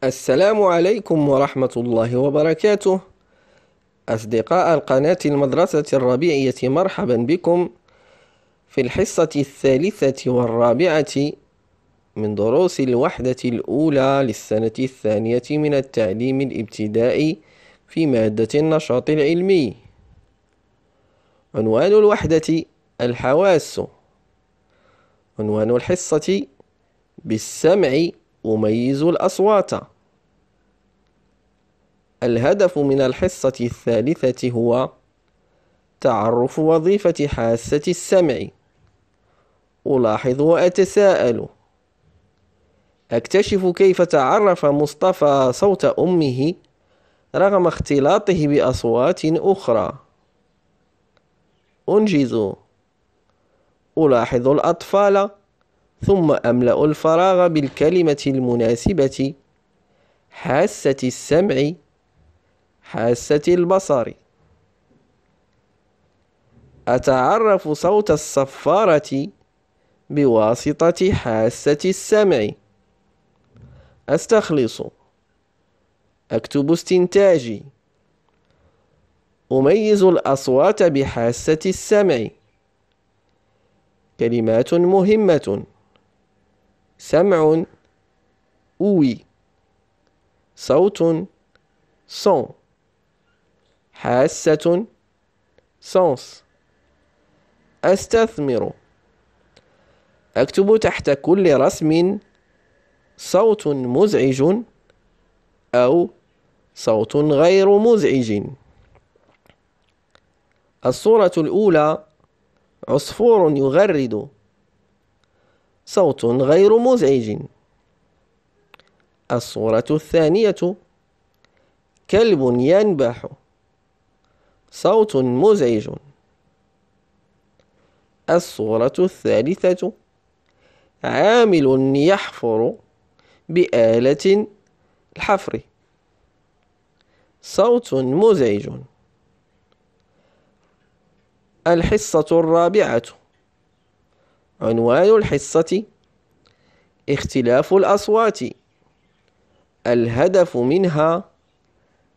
السلام عليكم ورحمة الله وبركاته أصدقاء القناة المدرسة الربيعية مرحبا بكم في الحصة الثالثة والرابعة من دروس الوحدة الأولى للسنة الثانية من التعليم الابتدائي في مادة النشاط العلمي عنوان الوحدة الحواس عنوان الحصة بالسمع أميز الأصوات الهدف من الحصة الثالثة هو تعرف وظيفة حاسة السمع ألاحظ وأتساءل أكتشف كيف تعرف مصطفى صوت أمه رغم اختلاطه بأصوات أخرى أنجز ألاحظ الأطفال ثم أملأ الفراغ بالكلمة المناسبة حاسة السمع حاسة البصر أتعرف صوت الصفارة بواسطة حاسة السمع أستخلص أكتب استنتاجي أميز الأصوات بحاسة السمع كلمات مهمة سمع أوي صوت صون حاسة سونس أستثمر أكتب تحت كل رسم صوت مزعج أو صوت غير مزعج الصورة الأولى عصفور يغرد صوت غير مزعج الصورة الثانية كلب ينبح صوت مزعج الصورة الثالثة عامل يحفر بآلة الحفر صوت مزعج الحصة الرابعة عنوان الحصة اختلاف الأصوات الهدف منها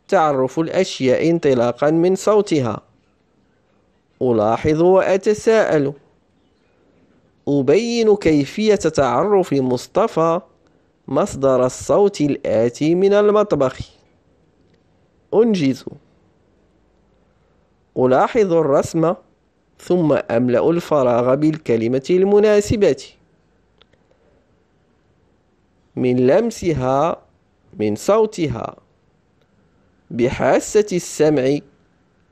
تعرف الأشياء انطلاقا من صوتها ألاحظ وأتساءل أبين كيفية تعرف مصطفى مصدر الصوت الآتي من المطبخ أنجز ألاحظ الرسمة ثم أملأ الفراغ بالكلمة المناسبة من لمسها من صوتها بحاسة السمع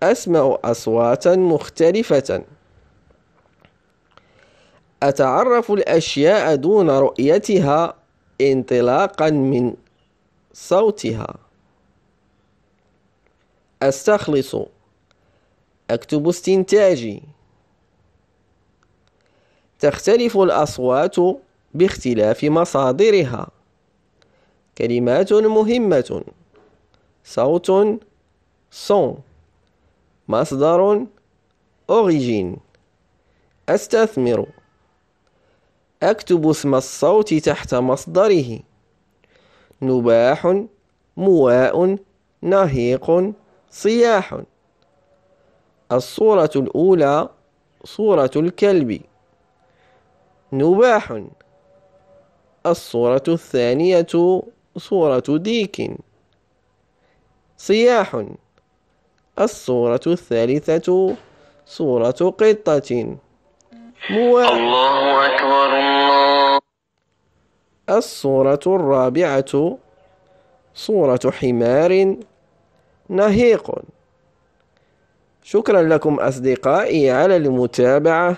أسمع أصواتا مختلفة أتعرف الأشياء دون رؤيتها انطلاقا من صوتها أستخلص أكتب استنتاجي تختلف الأصوات باختلاف مصادرها كلمات مهمة صوت صون مصدر أوريجين أستثمر أكتب اسم الصوت تحت مصدره نباح مواء نهيق صياح الصورة الأولى صورة الكلب نباح الصورة الثانية صورة ديك صياح الصورة الثالثة صورة قطة الله أكبر الله الصورة الرابعة صورة حمار نهيق شكرا لكم أصدقائي على المتابعة